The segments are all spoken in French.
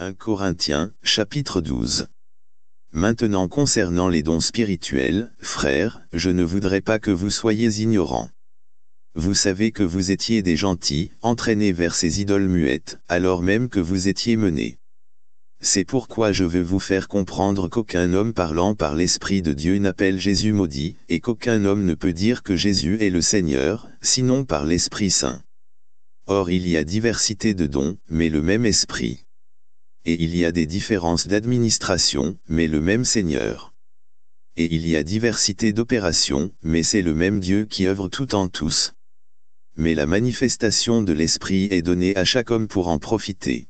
1 Corinthiens, chapitre 12. Maintenant concernant les dons spirituels, frères, je ne voudrais pas que vous soyez ignorants. Vous savez que vous étiez des gentils, entraînés vers ces idoles muettes, alors même que vous étiez menés. C'est pourquoi je veux vous faire comprendre qu'aucun homme parlant par l'Esprit de Dieu n'appelle Jésus maudit, et qu'aucun homme ne peut dire que Jésus est le Seigneur, sinon par l'Esprit Saint. Or il y a diversité de dons, mais le même Esprit et il y a des différences d'administration, mais le même Seigneur. Et il y a diversité d'opérations, mais c'est le même Dieu qui œuvre tout en tous. Mais la manifestation de l'Esprit est donnée à chaque homme pour en profiter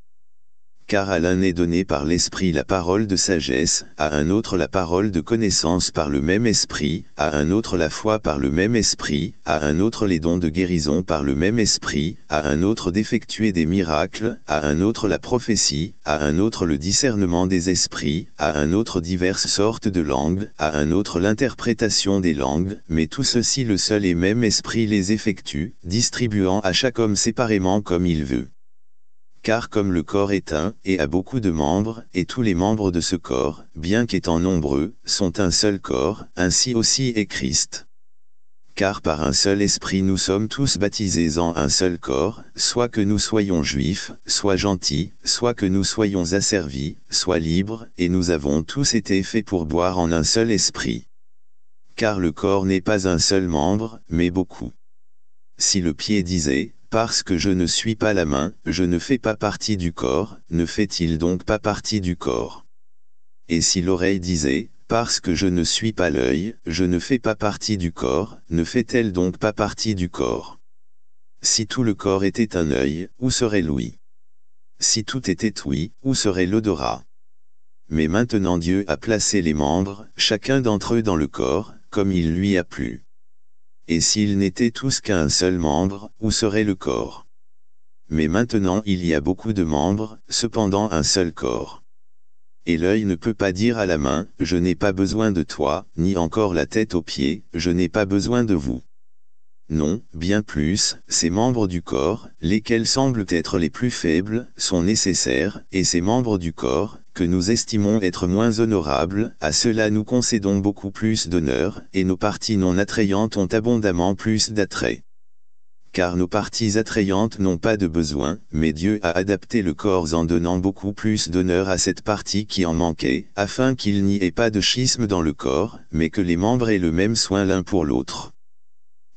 car à l'un est donné par l'Esprit la parole de sagesse, à un autre la parole de connaissance par le même Esprit, à un autre la foi par le même Esprit, à un autre les dons de guérison par le même Esprit, à un autre d'effectuer des miracles, à un autre la prophétie, à un autre le discernement des esprits, à un autre diverses sortes de langues, à un autre l'interprétation des langues, mais tout ceci le seul et même Esprit les effectue, distribuant à chaque homme séparément comme il veut car comme le corps est un, et a beaucoup de membres, et tous les membres de ce corps, bien qu'étant nombreux, sont un seul corps, ainsi aussi est Christ. Car par un seul esprit nous sommes tous baptisés en un seul corps, soit que nous soyons juifs, soit gentils, soit que nous soyons asservis, soit libres, et nous avons tous été faits pour boire en un seul esprit. Car le corps n'est pas un seul membre, mais beaucoup. Si le pied disait, parce que je ne suis pas la main, je ne fais pas partie du corps, ne fait-il donc pas partie du corps Et si l'oreille disait, parce que je ne suis pas l'œil, je ne fais pas partie du corps, ne fait-elle donc pas partie du corps Si tout le corps était un œil, où serait l'ouïe Si tout était ouïe, où serait l'odorat Mais maintenant Dieu a placé les membres, chacun d'entre eux dans le corps, comme il lui a plu et s'ils n'étaient tous qu'un seul membre, où serait le corps Mais maintenant il y a beaucoup de membres, cependant un seul corps. Et l'œil ne peut pas dire à la main, je n'ai pas besoin de toi, ni encore la tête aux pieds, je n'ai pas besoin de vous. Non, bien plus, ces membres du corps, lesquels semblent être les plus faibles, sont nécessaires, et ces membres du corps, que nous estimons être moins honorables, à cela nous concédons beaucoup plus d'honneur, et nos parties non attrayantes ont abondamment plus d'attrait. Car nos parties attrayantes n'ont pas de besoin, mais Dieu a adapté le corps en donnant beaucoup plus d'honneur à cette partie qui en manquait, afin qu'il n'y ait pas de schisme dans le corps, mais que les membres aient le même soin l'un pour l'autre.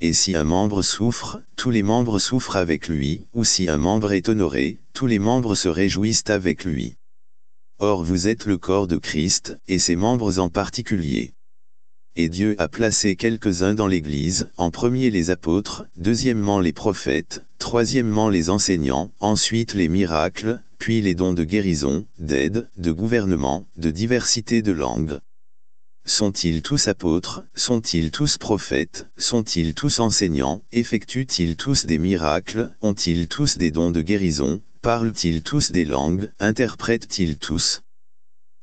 Et si un membre souffre, tous les membres souffrent avec lui, ou si un membre est honoré, tous les membres se réjouissent avec lui. Or vous êtes le corps de Christ, et ses membres en particulier. Et Dieu a placé quelques-uns dans l'Église, en premier les apôtres, deuxièmement les prophètes, troisièmement les enseignants, ensuite les miracles, puis les dons de guérison, d'aide, de gouvernement, de diversité de langues. Sont-ils tous apôtres, sont-ils tous prophètes, sont-ils tous enseignants, effectuent-ils tous des miracles, ont-ils tous des dons de guérison, Parlent-ils tous des langues, interprètent-ils tous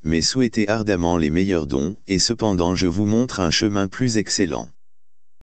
Mais souhaitez ardemment les meilleurs dons, et cependant je vous montre un chemin plus excellent.